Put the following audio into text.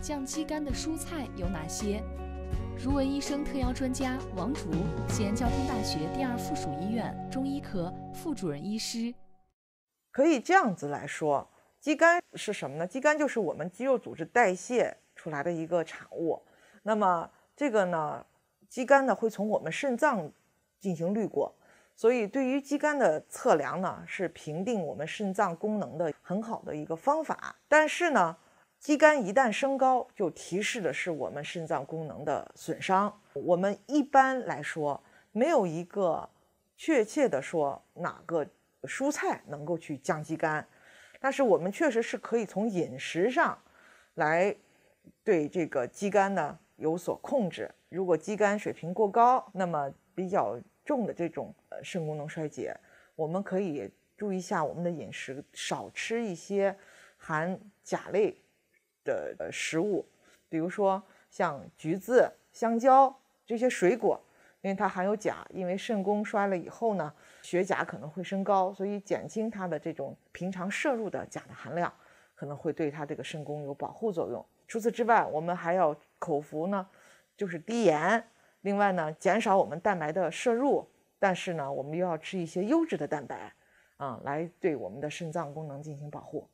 降肌酐的蔬菜有哪些？如文医生特邀专家王竹，西安交通大学第二附属医院中医科副主任医师。可以这样子来说，肌酐是什么呢？肌酐就是我们肌肉组织代谢出来的一个产物。那么这个呢，肌酐呢会从我们肾脏进行滤过，所以对于肌酐的测量呢，是评定我们肾脏功能的很好的一个方法。但是呢。肌酐一旦升高，就提示的是我们肾脏功能的损伤。我们一般来说没有一个确切的说哪个蔬菜能够去降肌酐，但是我们确实是可以从饮食上来对这个肌酐呢有所控制。如果肌酐水平过高，那么比较重的这种肾功能衰竭，我们可以注意一下我们的饮食，少吃一些含钾类。的呃食物，比如说像橘子、香蕉这些水果，因为它含有钾，因为肾功衰了以后呢，血钾可能会升高，所以减轻它的这种平常摄入的钾的含量，可能会对它这个肾功有保护作用。除此之外，我们还要口服呢，就是低盐，另外呢，减少我们蛋白的摄入，但是呢，我们又要吃一些优质的蛋白啊，来对我们的肾脏功能进行保护。